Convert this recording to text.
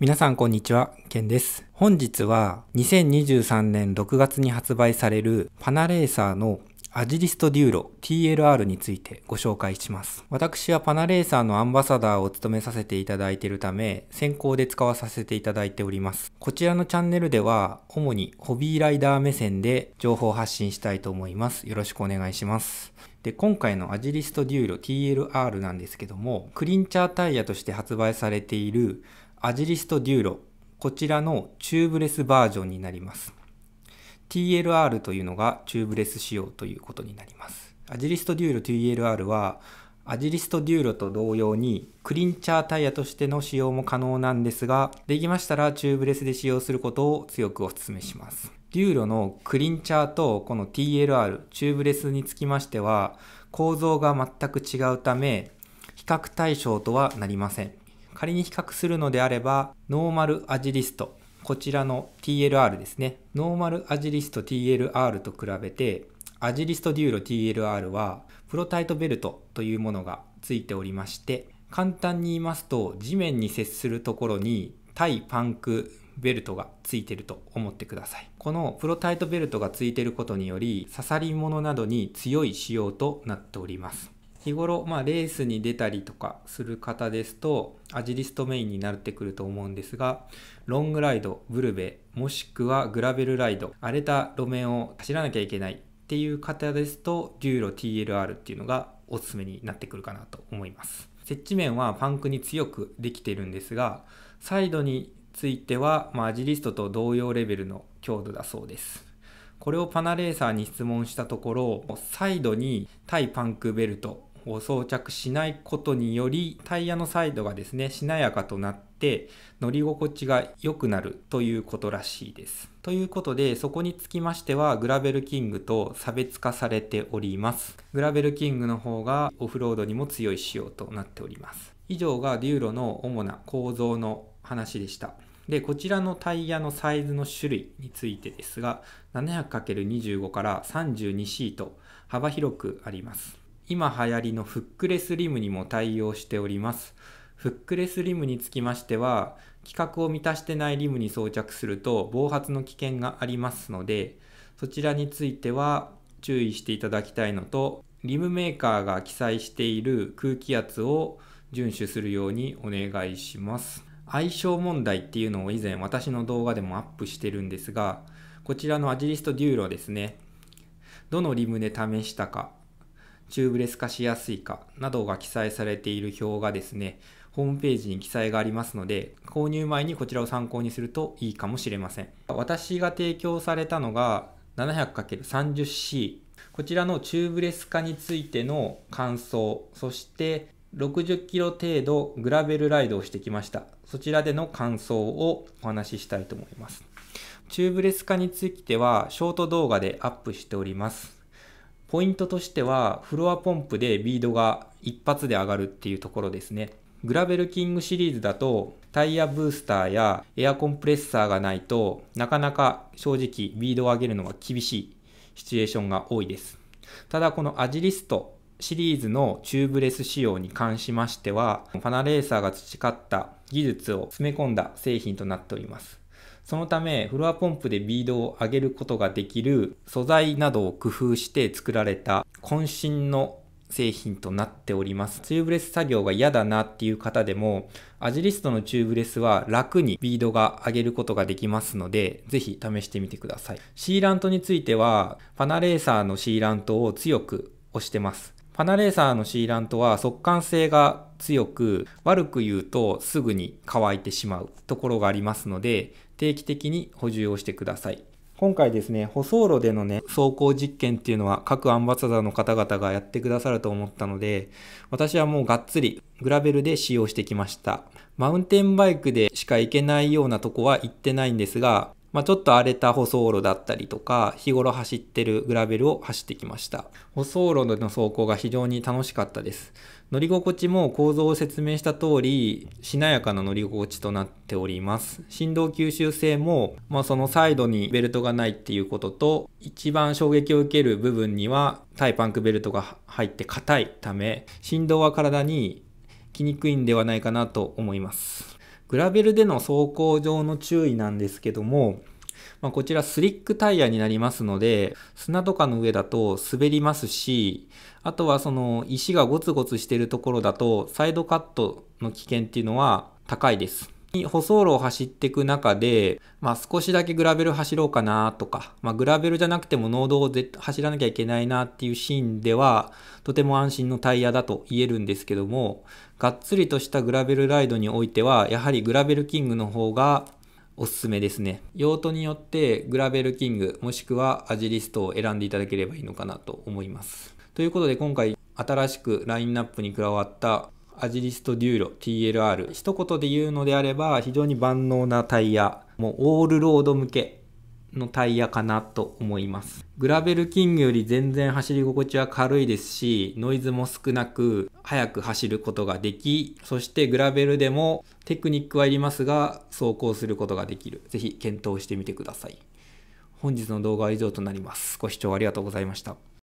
皆さんこんにちは、ケンです。本日は2023年6月に発売されるパナレーサーのアジリストデューロ TLR についてご紹介します。私はパナレーサーのアンバサダーを務めさせていただいているため、先行で使わさせていただいております。こちらのチャンネルでは、主にホビーライダー目線で情報発信したいと思います。よろしくお願いします。で、今回のアジリストデューロ TLR なんですけども、クリンチャータイヤとして発売されているアジリストデューロ、こちらのチューブレスバージョンになります。TLR というのがチューブレス仕様ということになります。アジリストデューロ TLR は、アジリストデューロと同様にクリンチャータイヤとしての使用も可能なんですが、できましたらチューブレスで使用することを強くお勧めします。デューロのクリンチャーとこの TLR、チューブレスにつきましては、構造が全く違うため、比較対象とはなりません。仮に比較するのであれば、ノーマルアジリスト、こちらの TLR ですね。ノーマルアジリスト TLR と比べて、アジリストデューロ TLR は、プロタイトベルトというものがついておりまして、簡単に言いますと、地面に接するところに対パンクベルトがついてると思ってください。このプロタイトベルトがついてることにより、刺さり物などに強い仕様となっております。日頃、まあ、レースに出たりとかする方ですと、アジリストメインになってくると思うんですが、ロングライド、ブルベ、もしくはグラベルライド、荒れた路面を走らなきゃいけないっていう方ですと、デューロ TLR っていうのがおすすめになってくるかなと思います。接地面はパンクに強くできているんですが、サイドについては、まあ、アジリストと同様レベルの強度だそうです。これをパナレーサーに質問したところ、サイドに対パンクベルトを装着しないことによりタイヤのサイドがですねしなやかとなって乗り心地が良くなるということらしいです。ということでそこにつきましてはグラベルキングと差別化されております。グラベルキングの方がオフロードにも強い仕様となっております。以上がデューロの主な構造の話でした。で、こちらのタイヤのサイズの種類についてですが、700×25 から 32C と幅広くあります。今流行りのフックレスリムにも対応しております。フックレスリムにつきましては、規格を満たしてないリムに装着すると暴発の危険がありますので、そちらについては注意していただきたいのと、リムメーカーが記載している空気圧を遵守するようにお願いします。相性問題っていうのを以前私の動画でもアップしてるんですが、こちらのアジリストデューロですね。どのリムで試したかチューブレス化しやすいかなどが記載されている表がですね、ホームページに記載がありますので、購入前にこちらを参考にするといいかもしれません。私が提供されたのが 700×30C。こちらのチューブレス化についての感想、そして60キロ程度グラベルライドをしてきました。そちらでの感想をお話ししたいと思います。チューブレス化についてはショート動画でアップしております。ポイントとしてはフロアポンプでビードが一発で上がるっていうところですね。グラベルキングシリーズだとタイヤブースターやエアコンプレッサーがないとなかなか正直ビードを上げるのは厳しいシチュエーションが多いです。ただこのアジリストシリーズのチューブレス仕様に関しましてはパナレーサーが培った技術を詰め込んだ製品となっております。そのため、フロアポンプでビードを上げることができる素材などを工夫して作られた渾身の製品となっております。チューブレス作業が嫌だなっていう方でも、アジリストのチューブレスは楽にビードが上げることができますので、ぜひ試してみてください。シーラントについては、パナレーサーのシーラントを強く押してます。パナレーサーのシーラントは速乾性が強く悪く言うとすぐに乾いてしまうところがありますので定期的に補充をしてください今回ですね、舗装路でのね、走行実験っていうのは各アンバサダーの方々がやってくださると思ったので、私はもうがっつりグラベルで使用してきました。マウンテンバイクでしか行けないようなとこは行ってないんですが、まあ、ちょっと荒れた舗装路だったりとか日頃走ってるグラベルを走ってきました舗装路での走行が非常に楽しかったです乗り心地も構造を説明した通りしなやかな乗り心地となっております振動吸収性も、まあ、そのサイドにベルトがないっていうことと一番衝撃を受ける部分にはタイパンクベルトが入って硬いため振動は体に来にくいんではないかなと思いますグラベルでの走行上の注意なんですけども、まあ、こちらスリックタイヤになりますので、砂とかの上だと滑りますし、あとはその石がゴツゴツしてるところだと、サイドカットの危険っていうのは高いです。舗装路を走っていく中で、まあ、少しだけグラベル走ろうかなとか、まあ、グラベルじゃなくても農道を走らなきゃいけないなっていうシーンでは、とても安心のタイヤだと言えるんですけども、がっつりとしたグラベルライドにおいては、やはりグラベルキングの方がおすすめですね。用途によってグラベルキングもしくはアジリストを選んでいただければいいのかなと思います。ということで今回新しくラインナップに加わったアジリストデューロ TLR 一言で言うのであれば非常に万能なタイヤもうオールロード向けのタイヤかなと思いますグラベルキングより全然走り心地は軽いですしノイズも少なく速く走ることができそしてグラベルでもテクニックはいりますが走行することができる是非検討してみてください本日の動画は以上となりますご視聴ありがとうございました